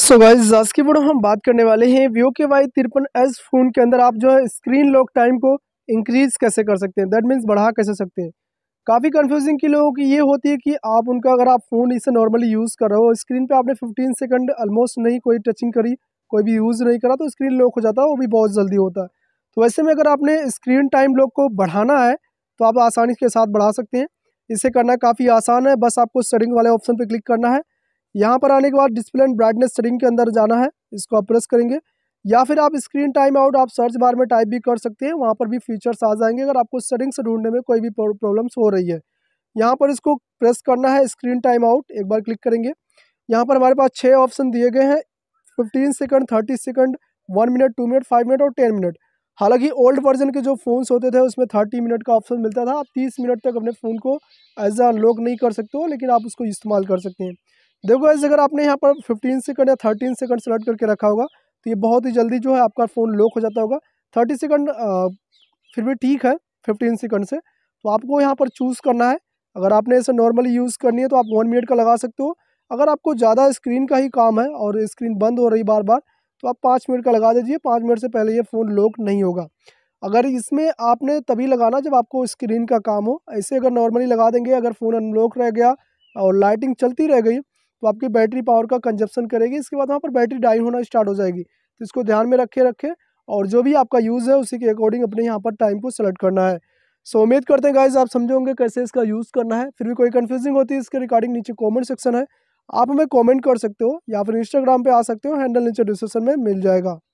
so guys आज की video हम बात करने वाले हैं वीओ के वाई तिरपन एस फोन के अंदर आप जो है स्क्रीन लॉक टाइम को इंक्रीज कैसे कर सकते हैं दैट मीन्स बढ़ा कैसे सकते हैं काफ़ी कंफ्यूजिंग की लोगों की ये होती है कि आप उनका अगर आप फ़ोन इसे नॉर्मली यूज़ कर रहे हो स्क्रीन पे आपने 15 सेकंड ऑलमोस्ट नहीं कोई टचिंग करी कोई भी यूज़ नहीं करा तो स्क्रीन लॉक हो जाता है वो भी बहुत जल्दी होता है तो वैसे में अगर आपने स्क्रीन टाइम लॉक को बढ़ाना है तो आप आसानी के साथ बढ़ा सकते हैं इसे करना काफ़ी आसान है बस आपको सेटिंग वाले ऑप्शन पर क्लिक करना है यहाँ पर आने के बाद डिस्प्ले एंड ब्राइटनेस सेटिंग के अंदर जाना है इसको आप प्रेस करेंगे या फिर आप स्क्रीन टाइम आउट आप सर्च बार में टाइप भी कर सकते हैं वहाँ पर भी फीचर्स आ जाएंगे अगर आपको सेटिंग से ढूंढने में कोई भी प्रॉब्लम्स हो रही है यहाँ पर इसको प्रेस करना है स्क्रीन टाइम आउट एक बार क्लिक करेंगे यहाँ पर हमारे पास छः ऑप्शन दिए गए हैं fifteen second thirty second one minute two minute five minute और टेन मिनट हालांकि ओल्ड वर्जन के जो फ़ोन्स होते थे उसमें थर्टी मिनट का ऑप्शन मिलता था आप तीस मिनट तक अपने फ़ोन को एज अ अनलॉक नहीं कर सकते हो लेकिन आप उसको इस्तेमाल कर सकते हैं देखो ऐसे अगर आपने यहाँ पर 15 सेकंड या 13 सेकंड सेलेक्ट करके रखा होगा तो ये बहुत ही जल्दी जो है आपका फ़ोन लॉक हो जाता होगा 30 सेकंड फिर भी ठीक है 15 सेकंड से तो आपको यहाँ पर चूज़ करना है अगर आपने इसे नॉर्मली यूज़ करनी है तो आप वन मिनट का लगा सकते हो अगर आपको ज़्यादा स्क्रीन का ही काम है और स्क्रीन बंद हो रही बार बार तो आप पाँच मिनट का लगा दीजिए पाँच मिनट से पहले ये फ़ोन लॉक नहीं होगा अगर इसमें आपने तभी लगाना जब आपको स्क्रीन का काम हो ऐसे अगर नॉर्मली लगा देंगे अगर फ़ोन अनलॉक रह गया और लाइटिंग चलती रह गई तो आपकी बैटरी पावर का कंजप्शन करेगी इसके बाद वहाँ पर बैटरी डाई होना स्टार्ट हो जाएगी तो इसको ध्यान में रखे रखें और जो भी आपका यूज़ है उसी के अकॉर्डिंग अपने यहाँ पर टाइम को सेलेक्ट करना है सो so, उम्मीद करते हैं गाइज आप समझोगे होंगे कैसे इसका यूज़ करना है फिर भी कोई कन्फ्यूजिंग होती है इसके रिगार्डिंग नीचे कॉमेंट सेक्शन है आप हमें कॉमेंट कर सकते हो या फिर इंस्टाग्राम पर आ सकते हो हैंडल नीचे डिस्क्रिप्शन में मिल जाएगा